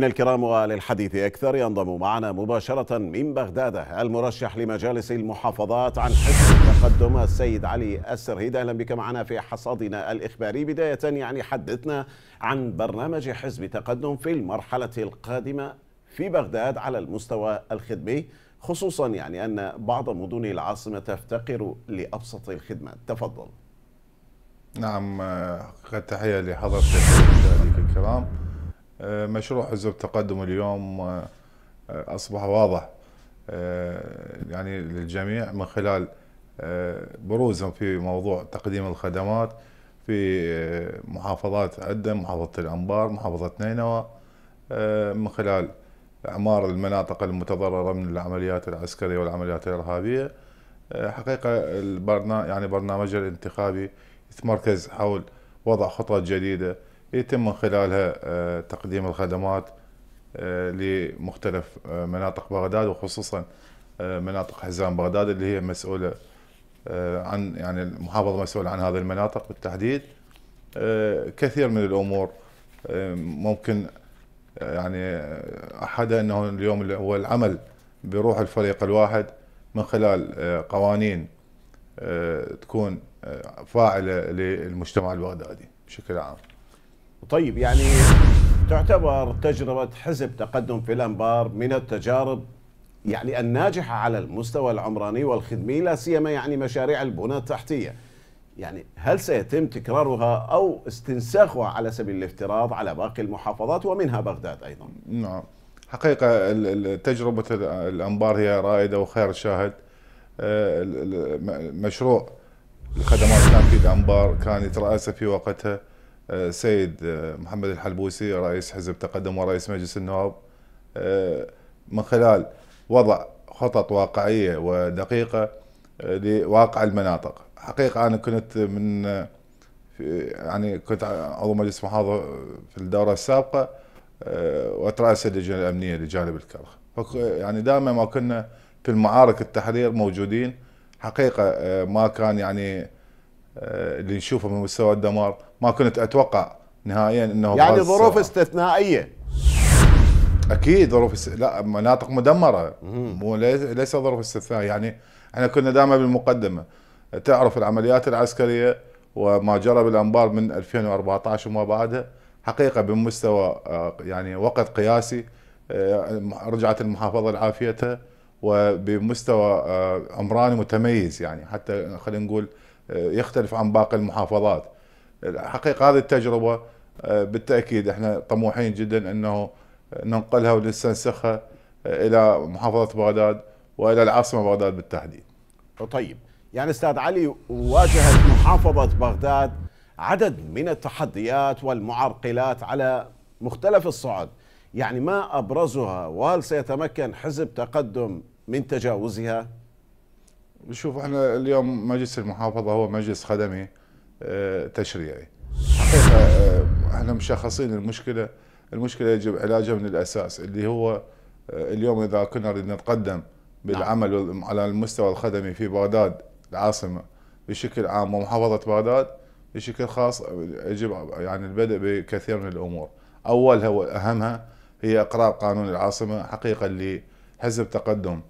من الكرام وللحديث أكثر ينضم معنا مباشرة من بغداد المرشح لمجالس المحافظات عن حزب التقدم السيد علي السرهيد أهلا بك معنا في حصادنا الإخباري بداية يعني حدثنا عن برنامج حزب تقدم في المرحلة القادمة في بغداد على المستوى الخدمي خصوصا يعني أن بعض مدن العاصمة تفتقر لأبسط الخدمات تفضل نعم آه، تحية لحضرتك الكرام آه، مشروع حزب التقدم اليوم آه، آه، اصبح واضح يعني للجميع من خلال بروزهم في موضوع تقديم الخدمات في محافظات عدة محافظة الأنبار محافظة نينوى من خلال إعمار المناطق المتضررة من العمليات العسكرية والعمليات الإرهابية حقيقة البرنامج يعني برنامج الانتخابي يتمركز حول وضع خطط جديدة يتم من خلالها آه، تقديم الخدمات آه، لمختلف آه، مناطق بغداد وخصوصا مناطق حزام بغداد اللي هي مسؤوله عن يعني المحافظه مسؤوله عن هذه المناطق بالتحديد كثير من الامور ممكن يعني احدها انه اليوم هو العمل بروح الفريق الواحد من خلال قوانين تكون فاعله للمجتمع البغدادي بشكل عام طيب يعني تعتبر تجربة حزب تقدم في الأنبار من التجارب يعني الناجحة على المستوى العمراني والخدمي لا سيما يعني مشاريع البنى التحتية يعني هل سيتم تكرارها أو استنساخها على سبيل الافتراض على باقي المحافظات ومنها بغداد أيضا نعم حقيقة تجربة الأنبار هي رائدة وخير شاهد آه، مشروع الخدمات كان في الأنبار كان يترأس في وقتها سيد محمد الحلبوسي رئيس حزب تقدم ورئيس مجلس النواب آه، من خلال وضع خطط واقعية ودقيقة آه، لواقع المناطق حقيقة أنا كنت من آه، يعني كنت عضو مجلس محافظة في الدورة السابقة وأترأس اللجنة الأمنية لجانب الكرخ يعني دائما ما كنا في المعارك التحرير موجودين حقيقة ما كان يعني آه، اللي نشوفه من مستوى الدمار ما كنت اتوقع نهائيا انه يعني ظروف استثنائيه اكيد ظروف لا مناطق مدمره مو ليس, ليس ظروف استثنائيه يعني احنا كنا دائما بالمقدمه تعرف العمليات العسكريه وما جرى بالانبار من 2014 وما بعدها حقيقه بمستوى آه، يعني وقت قياسي آه، رجعت المحافظه لعافيتها وبمستوى عمراني متميز يعني حتى خلينا نقول آه، يختلف عن باقي المحافظات حقيقة هذه التجربة آه، بالتأكيد احنا طموحين جدا انه آه، ننقلها ونستنسخها الى محافظة بغداد والى العاصمة بغداد بالتحديد طيب يعني استاذ علي واجهت محافظة بغداد عدد من التحديات والمعرقلات على مختلف الصعد يعني ما أبرزها وهل سيتمكن حزب تقدم من تجاوزها؟ شوف احنا اليوم مجلس المحافظه هو مجلس خدمي آه، تشريعي حقيقه آه، احنا مشخصين المشكله المشكله يجب علاجها من الاساس اللي هو آه، اليوم اذا كنا نريد نتقدم بالعمل نعم. على المستوى الخدمي في بغداد العاصمه بشكل عام ومحافظه بغداد بشكل خاص يجب يعني البدء بكثير من الامور اولها واهمها هي اقرار قانون العاصمه حقيقه اللي حزب تقدم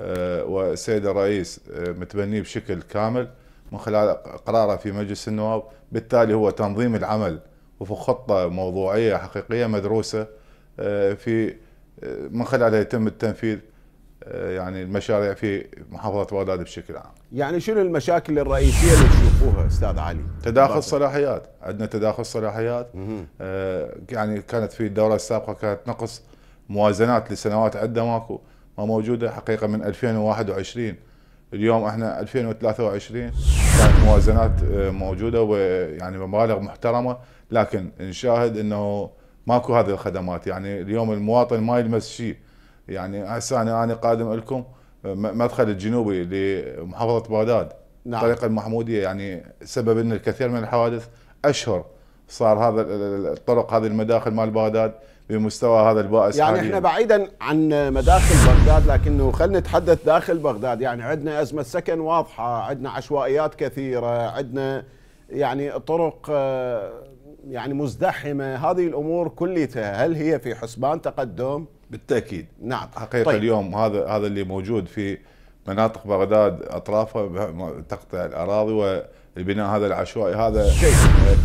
آه، والسيد الرئيس آه، متبنيه بشكل كامل من خلال قراره في مجلس النواب بالتالي هو تنظيم العمل وفق خطة موضوعية حقيقية مدروسة آه، في من خلالها يتم التنفيذ يعني المشاريع في محافظة بغداد بشكل عام يعني شنو المشاكل الرئيسية اللي تشوفوها أستاذ علي؟ تداخل صلاحيات، عندنا تداخل صلاحيات يعني كانت في الدورة السابقة كانت نقص موازنات لسنوات عدة ماكو وموجوده حقيقه من 2021 اليوم احنا 2023 كانت موازنات آه، موجوده ويعني مبالغ محترمه لكن نشاهد انه ماكو هذه الخدمات يعني اليوم المواطن ما يلمس شيء يعني هسه انا انا قادم لكم آه، مدخل الجنوبي لمحافظه بغداد نعم. طريق المحموديه يعني سبب ان الكثير من الحوادث اشهر صار هذا الطرق هذه المداخل مال بغداد بمستوى هذا البائس يعني حاليا. احنا بعيدا عن مداخل بغداد لكنه خلينا نتحدث داخل بغداد يعني عندنا ازمه سكن واضحه عندنا عشوائيات كثيره عندنا يعني طرق آه، يعني مزدحمه هذه الامور كليتها هل هي في حسبان تقدم بالتاكيد نعم حقيقه طيب. اليوم هذا هذا اللي موجود في مناطق بغداد اطرافها تقطع الاراضي والبناء هذا العشوائي هذا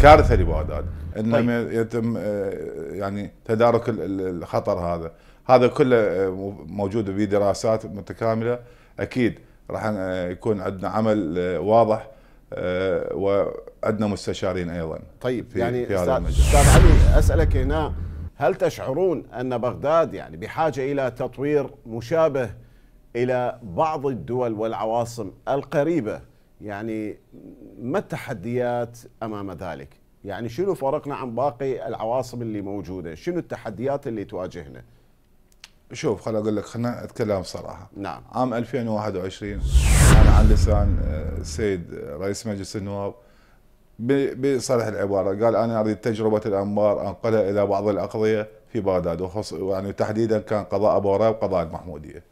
كارثه لبغداد انما طيب. يتم آه، يعني تدارك الخطر هذا هذا كله آه، موجود بدراسات متكامله اكيد راح آه، يكون عندنا عمل واضح وعندنا مستشارين ايضا طيب في يعني في استاذ علي اسالك هنا هل تشعرون ان بغداد يعني بحاجه الى تطوير مشابه إلى بعض الدول والعواصم القريبة يعني ما التحديات أمام ذلك؟ يعني شنو فرقنا عن باقي العواصم اللي موجودة؟ شنو التحديات اللي تواجهنا؟ شوف خليني اقول لك خلينا اتكلم صراحه نعم عام 2021 كان على لسان السيد آه، رئيس مجلس النواب بصريح العباره قال انا اريد تجربه الانبار انقلها الى بعض الاقضيه في بغداد وخص يعني تحديدا كان قضاء ابو غريب قضاء المحموديه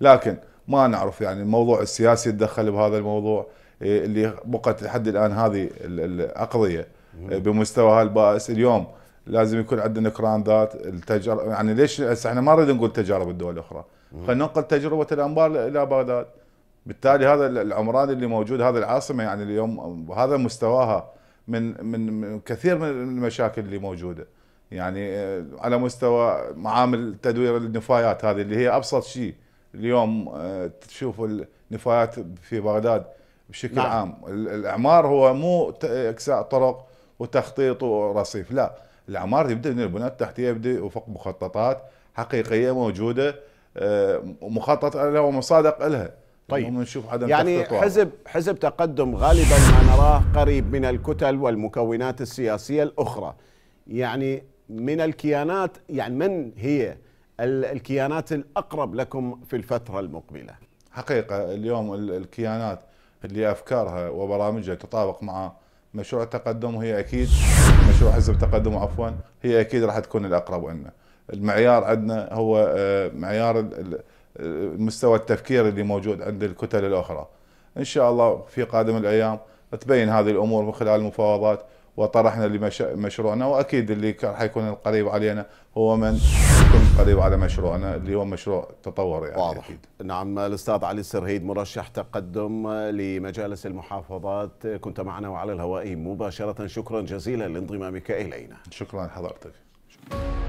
لكن ما نعرف يعني الموضوع السياسي تدخل بهذا الموضوع إيه، اللي بقت لحد الان هذه الاقضيه إيه، بمستوى البائس اليوم لازم يكون عندنا ذات التجارب يعني ليش احنا ما نريد نقول تجارب الدول الاخرى خلينا ننقل تجربه الانبار الى بغداد بالتالي هذا العمران اللي موجود هذا العاصمه يعني اليوم هذا مستواها من من كثير من المشاكل اللي موجوده يعني إيه، على مستوى معامل تدوير النفايات هذه اللي هي ابسط شيء اليوم آه، تشوفوا النفايات في بغداد بشكل نعم. عام الاعمار هو مو اكساء طرق وتخطيط ورصيف لا الاعمار يبدا من البنى التحتيه يبدا وفق مخططات حقيقيه موجوده آه، مخطط لها ومصادق لها طيب نشوف عدم يعني حزب حزب تقدم غالبا ما نراه قريب من الكتل والمكونات السياسيه الاخرى يعني من الكيانات يعني من هي الكيانات الأقرب لكم في الفترة المقبلة حقيقة اليوم الكيانات اللي أفكارها وبرامجها تطابق مع مشروع التقدم هي أكيد مشروع حزب التقدم عفوا هي أكيد راح تكون الأقرب لنا المعيار عندنا هو آه، معيار مستوى التفكير اللي موجود عند الكتل الأخرى إن شاء الله في قادم الأيام تبين هذه الأمور من خلال المفاوضات وطرحنا لمشروعنا واكيد اللي كان حيكون القريب علينا هو من يكون قريب على مشروعنا اللي هو مشروع تطور يعني واضح. أكيد. نعم الاستاذ علي السرهيد مرشح تقدم لمجالس المحافظات كنت معنا وعلى الهواء مباشره شكرا جزيلا لانضمامك الينا شكرا حضرتك شكرا.